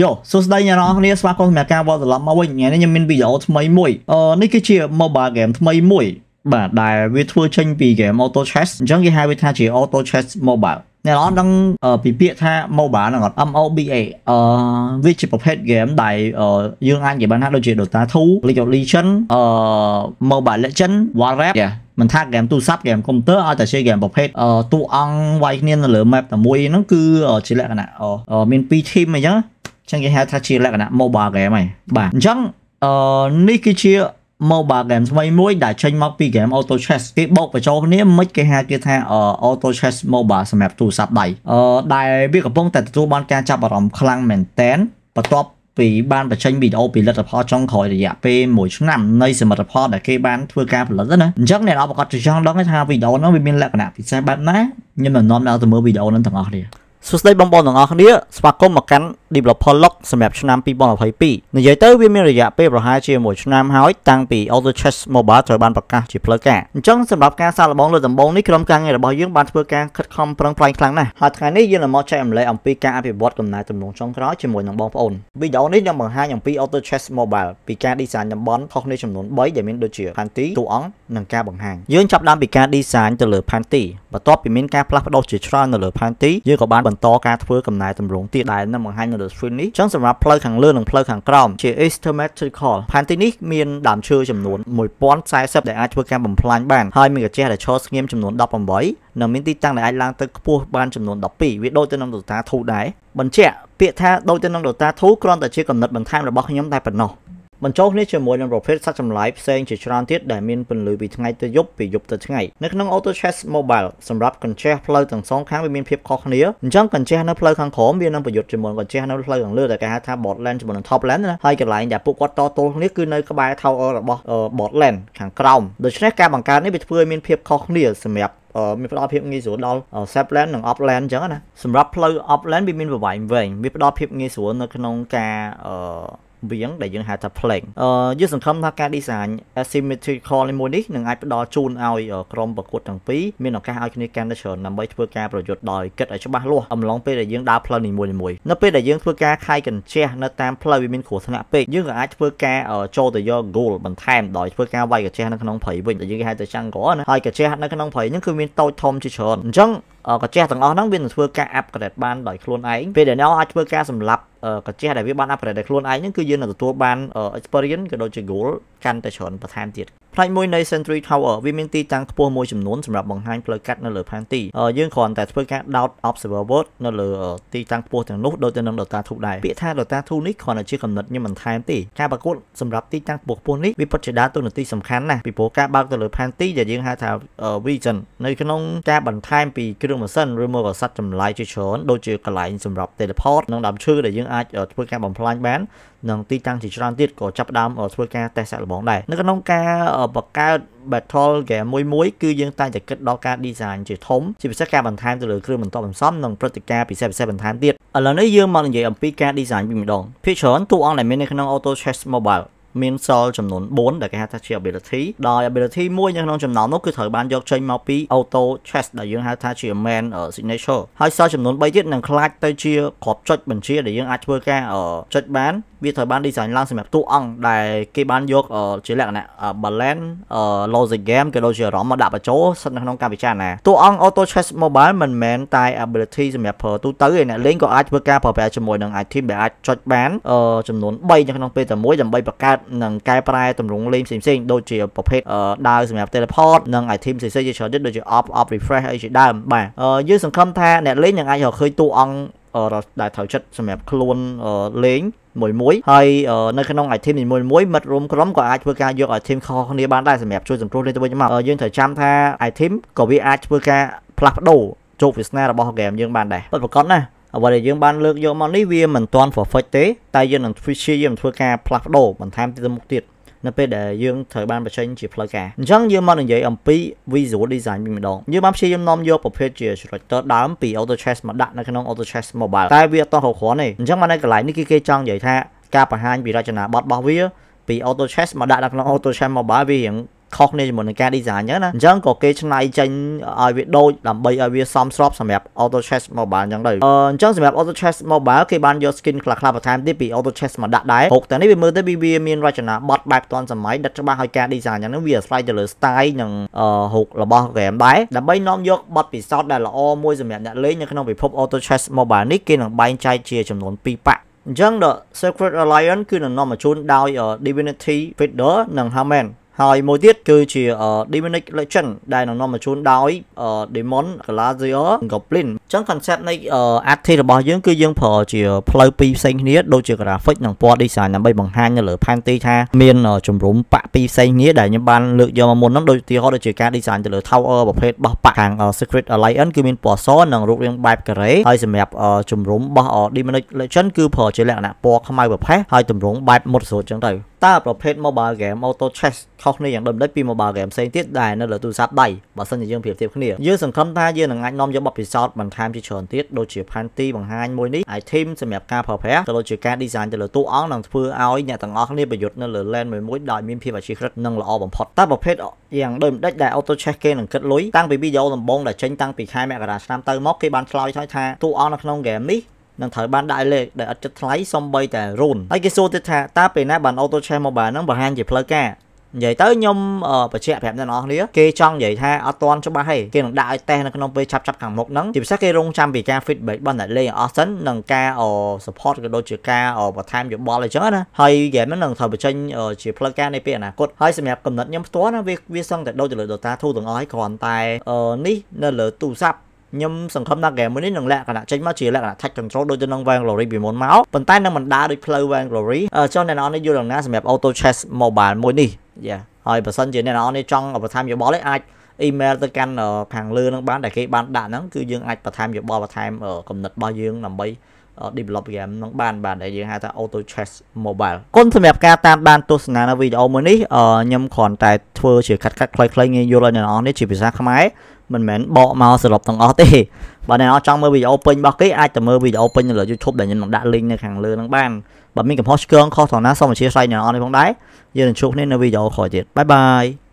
យោសួស្តីអ្នកនរគ្នាស្វាគមន៍សម្រាប់ការវត្តត្រឡប់មកវិញថ្ងៃនេះខ្ញុំមានវីដេអូថ្មីមួយអឺនេះគឺជា mobile game ថ្មីមួយបាទដែលវាធ្វើចេញពី game Auto Chess អញ្ចឹងគេហៅវាថាជា Auto Chess Mobile អ្នកនរដឹងពីពាក្យថា mobile ហ្នឹងអត់ MOBA អឺវាជាប្រភេទ game ដែលយើងអាចនិយាយបានថាដូចជា Dota 2 League of Legends អឺ Mobile Legends Valorant មិនថា game ទូរស័ព្ទ game កុំព្យូទ័រឲ្យតែជា game ប្រភេទតួអង្គវាយគ្នានៅលើ map តែមួយហ្នឹងគឺជាលក្ខណៈមាន2 team អញ្ចឹងចឹងគេហៅថាជាលក្ខណៈ mobile game ហើយបាទអញ្ចឹងអឺនេះគឺជា mobile game ថ្មីមួយ ដែលចេញមកពី game Auto Chess គេបោកបញ្ចូលគ្នាមិនគេហៅគេថា Auto Chess Mobile សម្រាប់ទូរស័ព្ទដៃអឺដែលវាកំពុងតែទទួលបានការចាប់អារម្មណ៍ខ្លាំងមែនតែនបន្ទាប់ពីបានបញ្ចេញវីដេអូពីលទ្ធផលចុងក្រោយរយៈពេល1ឆ្នាំនៃសមិទ្ធផលដែលគេបានធ្វើការផលិតណាអញ្ចឹងអ្នកអបកតចង់ដឹងថាវីដេអូនោះវាមានលក្ខណៈពិសេសបែបណាខ្ញុំនឹងនាំអ្នកទៅមើលវីដេអូនោះទាំងអស់គ្នាសួស្តីបងប្អូនទាំងអស់គ្នាស្វាគមន៍មកកាន់ Developer Log សម្រាប់ឆ្នាំ2022និយាយទៅវាមានរយៈពេលប្រហែលជា1ឆ្នាំហើយតាំងពី Auto Chess Mobile ត្រូវបានប្រកាសជាផ្លូវការអញ្ចឹងសម្រាប់ការសាកល្បងលើដំបូងនេះក្រុមការងាររបស់យើងបានធ្វើការខិតខំប្រឹងប្រែងខ្លាំងណាស់ហើយថ្ងៃនេះយើងនឹងមកចែករំលែកអំពីការអភិវឌ្ឍកំណែទំនួលចុងក្រោយជាមួយនឹងបងប្អូនវីដេអូនេះនឹងបង្ហាញអំពី Auto Chess Mobile ពីការ design តំបន់ខុសគ្នាចំនួន3ដែលមានដូចជា Panty តួអង្គនិងការបង្ហាញយើងចាប់ផ្ដើមពីការ design ទៅលើ Panty បន្ទាប់ពីមានការផ្លាស់ប្ដូរជាច្រើននៅលើ Panty យើងក៏បានបន្តការធ្វើកំណែតម្រង់ទៀតដែលនឹងបង្ហាញនៅលើ screen នេះចឹងសម្រាប់ផ្លូវខាងលើនិងផ្លូវខាងក្រោមជា asymmetrical ផែនទីនេះមានដើមឈើចំនួន1040ដែលអាចធ្វើការបំផ្លាញបានហើយមានកាជះដែលឈរស្ងៀមចំនួន18និងមានទីតាំងដែលអាចឡើងទៅខ្ពស់បានចំនួន12វាដូចទៅនឹង Dota 2ដែរបញ្ជាក់ពាក្យថាដូចទៅនឹង Dota 2គ្រាន់តែជាកំណត់បន្ថែមរបស់ខ្ញុំតែប៉ុណ្ណោះបញ្ចូលគ្នាជាមួយនឹងប្រភេទសត្វចម្លែកផ្សេងជាច្រើនទៀតដែលមានពន្លឺពីថ្ងៃទៅយប់ពីយប់ទៅថ្ងៃនៅក្នុង Auto Chess Mobile សម្រាប់កញ្ចេះផ្លូវទាំងសងខាងវាមានភាពខុសគ្នាអញ្ចឹងកញ្ចេះនៅផ្លូវខាងក្រោមវានឹងប្រយុទ្ធជាមួយកញ្ចេះនៅផ្លូវខាងលើដែលគេហៅថា bot lane ជាមួយនឹង top lane ណាហើយកន្លែងដែលពួកគាត់តទល់គ្នាគឺនៅក្បែរ tower របស់ bot lane ខាងក្រោមដូច្នេះការបង្កើតនេះវាធ្វើឲ្យមានភាពខុសគ្នាសម្រាប់មានផ្ដល់ភាពងាយស្រួលដល់ sap land និង up land អញ្ចឹងណាសម្រាប់ផ្លូវ up land វាមានប្រវែងវែងវាផ្ដល់ភាពងាយស្រួលនៅក្នុងការវៀងដែលយើងហៅថា plank អឺយើងសង្ឃឹមថាការ design asymmetrical មួយនេះនឹងអាចផ្ដល់ជូនឲ្យ ក្រុមប្រកួតទាំងពីរមានឱកាសឲ្យគ្នាកាន់តែច្រើនដើម្បីធ្វើការប្រយុទ្ធដោយគិតឲ្យច្បាស់លាស់អំឡុងពេលដែលយើងដើរផ្លូវនីមួយៗនៅពេលដែលយើងធ្វើការខាយកញ្ជះនៅតាមផ្លូវវាមានគ្រោះថ្នាក់ពេកយើងក៏អាចធ្វើការចូលទៅយក goal បន្ថែមដោយធ្វើការវាយកញ្ជះនៅក្នុងព្រៃវិញដែលយើងហៅថា jungle ណាហើយកញ្ជះនៅក្នុងព្រៃហ្នឹងគឺមានតូចធំជាច្រើនអញ្ចឹងកញ្ជះទាំងអស់ហ្នឹងវានឹងធ្វើការ upgrade បានដោយខ្លួនឯងពេលដែលអ្នកអាចធ្វើការសម្លាប់កាជះដែលវាបាន upgrade ដោយខ្លួនឯងហ្នឹងគឺយើងនឹងទទួលបាន experience ក៏ដូចជា goal កាន់តែច្រើនបន្ថែមទៀតផ្នែកមួយនៃ Century Tower វាមានទីតាំងខ្ពស់មួយចំនួនសម្រាប់បង្ហាញផ្លូវកាត់នៅលើផែនទី យើងគ្រាន់តែធ្វើការដោត observer world នៅលើទីតាំងខ្ពស់ទាំងនោះដូចទៅនឹង Dota 2ដែរពាក្យថា Dota 2នេះគ្រាន់តែជាកំណត់ញឹមបន្ថែមទេការប្រកួតសម្រាប់ទីតាំងខ្ពស់ខ្ពស់នេះវាពិតជាដើរតួនាទីសំខាន់ណាស់ពីព្រោះការបើកទៅលើផែនទីដែលយើងហៅថា vision នៅក្នុងការបន្ថែមពីគ្រឿងម៉ាស៊ីនឬមកក៏សัตว์ចម្លែកជាច្រើនដូចជាកន្លែងសម្រាប់ teleport និងដើមឈើដែលយើងអាចធ្វើការបំផ្លាញបាននិងទីតាំងជាច្រើនទៀតក៏ចាប់ដើមធ្វើការតេស្តសាក់លបងដែរនៅក្នុងការបង្កើត battle game មួយមួយគឺយើងតែងតែគិតដល់ការ design ជាធំជាពិសេសការបន្ថែមទៅលើគ្រឿងបន្ទាប់បន្សំនិងព្រឹត្តិការណ៍ពិសេសពិសេសបន្ថែមទៀតឥឡូវនេះយើងមកនិយាយអំពីការ design វិញម្ដងភាគច្រើនតួអង្គដែលមាននៅក្នុង Auto Chess Mobile មានសល់ចំនួន4ដែលគេហៅថាជា ability ដោយ ability មួយនៅក្នុងចំណោមនោះគឺត្រូវបានយកចេញមកពី auto chest ដែលយើងហៅថាជា main signature ហើយសល់ចំនួន3ទៀតនឹងខ្លាចទៅជាគ្រាប់ចុចបញ្ជាដែលយើងអាចធ្វើការចុចបានវាត្រូវបាន design ឡើងសម្រាប់តួអង្គដែលគេបានយកជាលក្ខណៈ balance logic game ក៏ដូចជារំមកដាក់បញ្ចូលសិននៅក្នុងការពិចារណាតួអង្គ auto chess mobile មិនមែនតែ ability សម្រាប់ទូទៅឯអ្នកលេងក៏អាចធ្វើការប្រើប្រាស់ជាមួយនឹង item ដែលអាចចុចបានចំនួន3នៅក្នុងពេលតែមួយដើម្បីបង្កើតនិងកែប្រែទម្រង់លេងផ្សេងៗដូចជាប្រភេទដាវសម្រាប់ teleport និង item ផ្សេងៗជាច្រើនទៀតដូចជា op op refresh អីជាដើមបាទយើងសង្ឃឹមថាអ្នកលេងនឹងអាចរកឃើញតួអង្គដែលត្រូវចិត្តសម្រាប់ខ្លួនលេងមួយមួយហើយនៅក្នុង item នីមួយមួយមិត្តរួមក្រុមក៏អាចធ្វើការយក item ខុសគ្នាបានដែរសម្រាប់ជួយសង្គ្រោះលេងទៅវិញទៅមកយើងត្រូវចាំថា item ក៏វាអាចធ្វើការផ្លាស់ប្ដូរជោគវាសនារបស់ game យើងបានដែរពិតប្រាកដណាស់អ្វីដែលយើងបានលើកយកមកនេះវាមិនទាន់ perfect ទេតែយើងនឹងធ្វើជាយើងធ្វើការផ្លាស់ប្ដូរបន្ថែមទៀតទៅមុខទៀតនៅពេលដែលយើងត្រូវបានបញ្ចេញជាផ្លូវការអញ្ចឹងយើងមកនិយាយអំពី visual design វិញម្ដងយើងបានព្យាយាមនាំយកប្រភេទជា character ដើមពី AutoChess មកដាក់នៅក្នុង AutoChess Mobile តែវាអត់តោះគ្រប់គ្រាន់ទេអញ្ចឹងមកនៅកន្លែងនេះគឺគេចង់និយាយថាការបង្ហាញពីរចនាប័ទ្មរបស់វាពី AutoChess មកដាក់នៅក្នុង AutoChess Mobile វារៀងខុសគ្នាជាមួយនឹងការ design អញ្ចឹងណាអញ្ចឹងក៏គេឆ្នៃចេញឲ្យវាដូចដើម្បីឲ្យវាសមស្របសម្រាប់ Auto Chess Mobile អញ្ចឹងទៅអញ្ចឹងសម្រាប់ Auto Chess Mobile គេបានយក skin ខ្លះៗបន្ថែមទៀតពី Auto Chess មកដាក់ដែរហុកតែនេះវាមើលទៅវាមានរចនាប័ទ្មបែបទាន់សម័យដិតច្បាស់ឲ្យការ design អញ្ចឹងវាអាស្រ័យទៅលើ style និងហុករបស់ game ដែរដើម្បីនាំយកប័ទ្មពិសោធន៍ដែលល្អមួយសម្រាប់អ្នកលេងនៅក្នុងពិភព Auto Chess Mobile នេះគេនឹងបែងចែកជាចំនួន2ប៉ាក់អញ្ចឹង The Secret Alliance គឺនឹងនាំមកជូនដោយ Divinity Feder និង Harmon ហើយមួយទៀតគឺជា Demonic Legend ដែលនាំមកជូនដោយ Demon Glacier Goblin អញ្ចឹង concept នៃ art របស់យើងគឺយើងប្រើជាផ្លូវពីរផ្សេងគ្នាដូចជា graphic និងពណ៌ design ដើម្បីបង្ហាញនៅលើផែនទីថាមានជំរុំប៉ាក់ពីរផ្សេងគ្នាដែលខ្ញុំបានលើកយកមកមុនហ្នឹងដូចជាហោដូចជាការ design ទៅលើ tower ប្រភេទរបស់ប៉ាក់ខាង Secret Alliance គឺមានពណ៌សនិងរូបរាងបែបការ៉េហើយសម្រាប់ជំរុំរបស់ Demonic Legend គឺប្រើជាលក្ខណៈពណ៌ខ្មៅប្រផេះហើយទម្រង់បែបមុតស្រួតអញ្ចឹងទៅតើប្រភេទ mobile game auto chess ខុសគ្នាយ៉ាងដូចម្ដេចពី mobile game ផ្សេងទៀតដែលនៅលើទូរស័ព្ទដៃបើសិនជាយើងប្រៀបធៀបគ្នាយើងសង្ឃឹមថាយើងនឹងអាចនាំយកបទពិសោធន៍បន្ថែមជាច្រើនទៀតដូចជា Panty បង្ហាញមួយនេះ item សម្រាប់ការប្រើប្រាស់ក៏ដូចជាការ design ទៅលើតួអង្គនឹងធ្វើឲ្យអ្នកទាំងអស់គ្នាប្រយុទ្ធនៅលើ LAN មួយមួយដោយមានភាពអជាក្រិតនិងល្អបំផុតតើប្រភេទយ៉ាងដូចម្ដេចដែល auto chess គេនឹងគិតលុយតាំងពីវីដេអូដំបូងដែលចេញតាំងពីខែមករាឆ្នាំទៅមកគេបានឆ្លើយថាតួអង្គនៅក្នុង game នេះនឹងត្រូវបានដាក់លេខដែលអត់ចិត្តថ្លៃសំបីតែរូនហើយគេសួរទៀតថាតើពេលណាបាន Auto Chess Mobile ហ្នឹងបង្ហាញជាផ្លូវការនិយាយទៅខ្ញុំបញ្ជាក់ប្រាប់អ្នកនរគ្នាគេចង់និយាយថាអត់ទាន់ច្បាស់ទេគេនឹងដាក់ឲ្យតេស្តនៅក្នុងពេលឆាប់ឆាប់ខាងមុខហ្នឹងជាពិសេសគេរងចាំពីការ feedback របស់អ្នកលេងអស់សិននិងការ support ក៏ដូចជាការបន្ថែមយោបល់អីចឹងណាហើយ game ហ្នឹងនឹងត្រូវបញ្ចេញជាផ្លូវការនៃពេលអនាគតហើយសម្រាប់កំណត់ខ្ញុំផ្ទាល់ណាវាវាសឹងតែដូចទៅលើ Dota 2ទាំងអស់ហើយគ្រាន់តែនេះនៅលើទូរស័ព្ទខ្ញុំសង្ឃឹមថាហ្គេមមួយនេះនឹងលក្ខណៈចេញមកជាលក្ខណៈ touch control ដូចទៅនឹង Vainglory ពីមុនមកប៉ុន្តែនឹងមិនដើរដូចផ្លូវ Vainglory ចុះអ្នកនរនេះយល់យ៉ាងណាសម្រាប់ Auto Chess Mobile មួយនេះយ៉ាហើយបើសិនជាអ្នកនរនេះចង់បន្ថែមយោបល់ឯងអាច email ទៅកាន់ខាងលើនឹងបានដែលគេបានដាក់ហ្នឹងគឺយើងអាចបន្ថែមយោបល់បន្ថែមគំនិតរបស់យើងដើម្បី develop game នឹងបានបានដែលយើងហៅថា auto chess mobile គុណសម្រាប់ការតាមដានទស្សនានៅវីដេអូមួយនេះខ្ញុំគ្រាន់តែធ្វើជាកាត់កាត់ខ្លីៗងាយយល់ឲ្យអ្នកនរនេះជាភាសាខ្មែរមិនមែនបកមកសរុបទាំងអស់ទេបើអ្នកនរចង់មើលវីដេអូពេញរបស់គេអាចទៅមើលវីដេអូពេញនៅលើ YouTube ដែលខ្ញុំនឹងដាក់ link នៅខាងលើនឹងបានបើមានកំហុសឆ្គងខុសត្រង់ណាសូមអធិស្ឋានអ្នកនរនេះផងដែរយើងនឹងជួបគ្នានៅវីដេអូក្រោយទៀតបាយបាយ